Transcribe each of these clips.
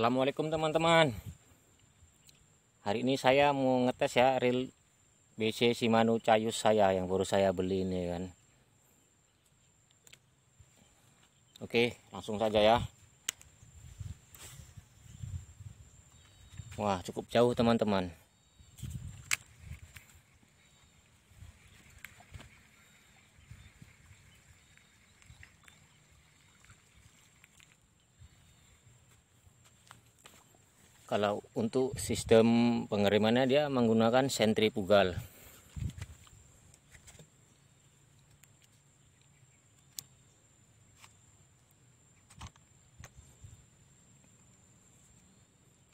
Assalamualaikum teman-teman Hari ini saya mau ngetes ya Real BC Shimano Cayus saya yang baru saya beli ini kan Oke langsung saja ya Wah cukup jauh teman-teman kalau untuk sistem pengerimannya dia menggunakan sentripugal.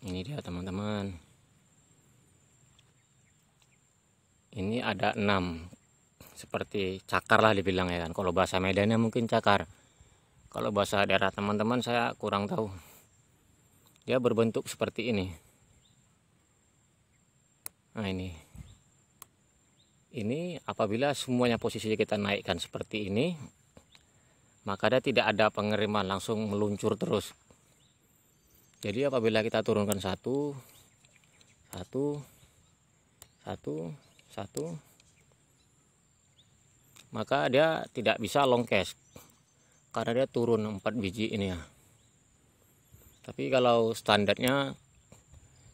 ini dia teman-teman ini ada 6 seperti cakar lah dibilang ya kan kalau bahasa medannya mungkin cakar kalau bahasa daerah teman-teman saya kurang tahu dia berbentuk seperti ini nah ini ini apabila semuanya posisinya kita naikkan seperti ini maka dia tidak ada pengeriman langsung meluncur terus jadi apabila kita turunkan satu satu satu satu maka dia tidak bisa long karena dia turun 4 biji ini ya tapi kalau standarnya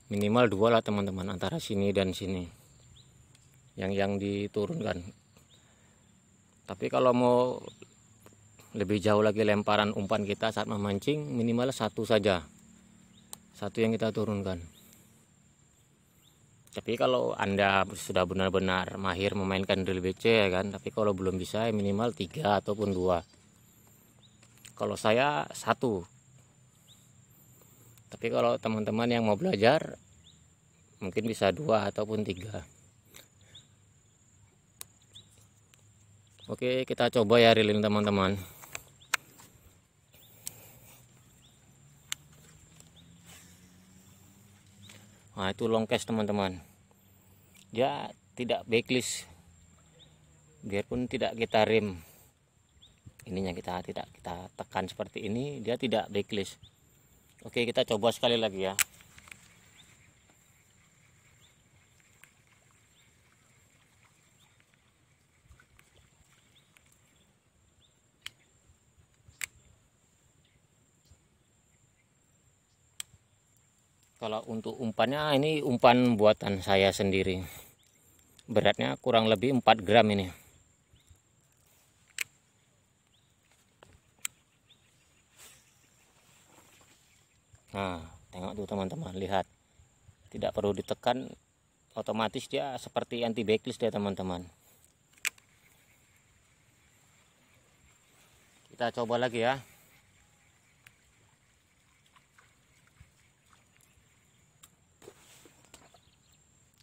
minimal dua lah teman-teman antara sini dan sini yang yang diturunkan tapi kalau mau lebih jauh lagi lemparan umpan kita saat memancing minimal satu saja satu yang kita turunkan tapi kalau anda sudah benar-benar mahir memainkan drill BC ya kan tapi kalau belum bisa ya minimal tiga ataupun dua kalau saya satu tapi kalau teman-teman yang mau belajar mungkin bisa dua ataupun tiga oke kita coba ya Rilin teman-teman nah itu long cast teman-teman dia ya, tidak backlist biarpun tidak kita rim ininya kita tidak kita tekan seperti ini dia tidak backlist Oke, kita coba sekali lagi ya. Kalau untuk umpannya ini umpan buatan saya sendiri. Beratnya kurang lebih 4 gram ini. nah tengok tuh teman-teman lihat tidak perlu ditekan otomatis dia seperti anti backlist dia teman-teman kita coba lagi ya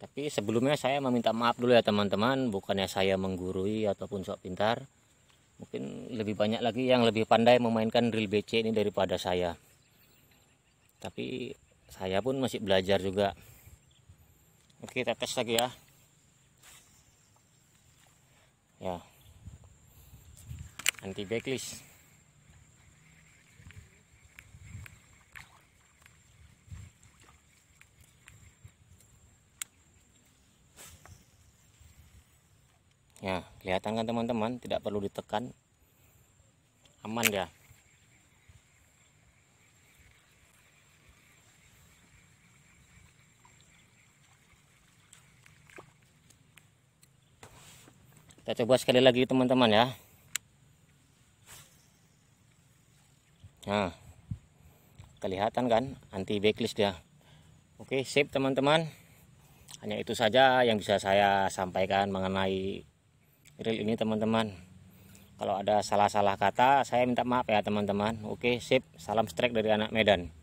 tapi sebelumnya saya meminta maaf dulu ya teman-teman bukannya saya menggurui ataupun sok pintar mungkin lebih banyak lagi yang lebih pandai memainkan drill BC ini daripada saya tapi saya pun masih belajar juga oke kita tes lagi ya ya anti backlist ya kelihatan kan teman-teman tidak perlu ditekan aman ya kita coba sekali lagi teman-teman ya. Nah, kelihatan kan anti backlist dia. Oke, sip teman-teman. Hanya itu saja yang bisa saya sampaikan mengenai reel ini teman-teman. Kalau ada salah-salah kata, saya minta maaf ya teman-teman. Oke, sip. Salam strike dari anak Medan.